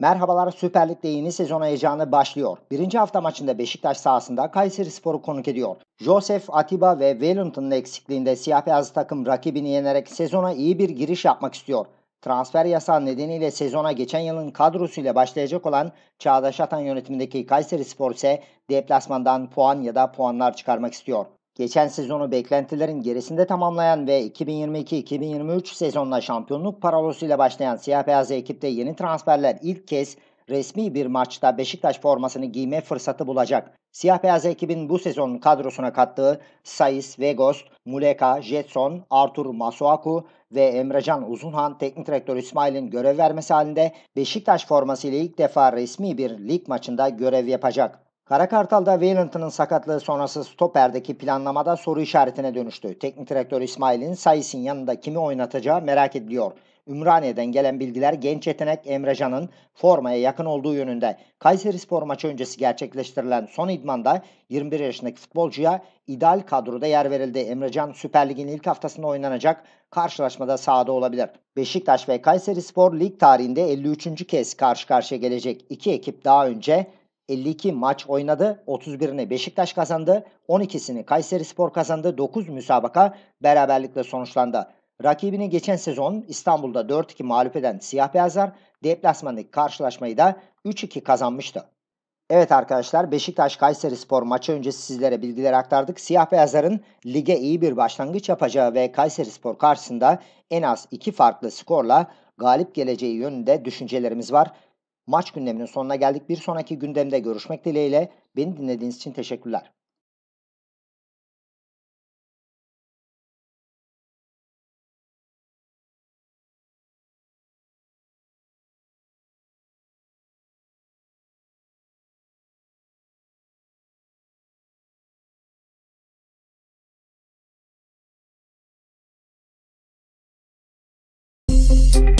Merhabalar Süper Lig'de yeni sezon heyecanı başlıyor. Birinci hafta maçında Beşiktaş sahasında Kayseri Spor'u konuk ediyor. Joseph Atiba ve Wellington'ın eksikliğinde siyah beyaz takım rakibini yenerek sezona iyi bir giriş yapmak istiyor. Transfer yasağı nedeniyle sezona geçen yılın kadrosuyla başlayacak olan Çağdaş Atan yönetimindeki Kayseri Spor ise deplasmandan puan ya da puanlar çıkarmak istiyor. Geçen sezonu beklentilerin gerisinde tamamlayan ve 2022-2023 sezonuna şampiyonluk paralosuyla başlayan siyah beyaz ekipte yeni transferler ilk kez resmi bir maçta Beşiktaş formasını giyme fırsatı bulacak. Siyah beyaz ekibin bu sezon kadrosuna kattığı Sayis, Vegost, Muleka, Jetson, Artur Masuaku ve Emrecan Uzunhan teknik direktör İsmail'in görev vermesi halinde Beşiktaş formasıyla ilk defa resmi bir lig maçında görev yapacak. Karakartal'da Wellington'ın sakatlığı sonrası stoperdeki planlamada soru işaretine dönüştü. Teknik direktör İsmail'in Sayıs'ın yanında kimi oynatacağı merak ediliyor. Ümraniye'den gelen bilgiler genç yetenek Emrecan'ın formaya yakın olduğu yönünde. Kayseri Spor maçı öncesi gerçekleştirilen son idmanda 21 yaşındaki futbolcuya ideal kadroda yer verildi. Emrecan Süper Lig'in ilk haftasında oynanacak karşılaşmada sahada olabilir. Beşiktaş ve Kayseri Spor lig tarihinde 53. kez karşı karşıya gelecek İki ekip daha önce 52 maç oynadı. 31'ini Beşiktaş kazandı. 12'sini Kayseri Spor kazandı. 9 müsabaka beraberlikle sonuçlandı. Rakibini geçen sezon İstanbul'da 4-2 mağlup eden Siyah Beyazlar deplasmandaki karşılaşmayı da 3-2 kazanmıştı. Evet arkadaşlar Beşiktaş Kayseri Spor maçı öncesi sizlere bilgiler aktardık. Siyah Beyazların lige iyi bir başlangıç yapacağı ve Kayseri Spor karşısında en az 2 farklı skorla galip geleceği yönünde düşüncelerimiz var. Maç gündeminin sonuna geldik. Bir sonraki gündemde görüşmek dileğiyle. Beni dinlediğiniz için teşekkürler. thank you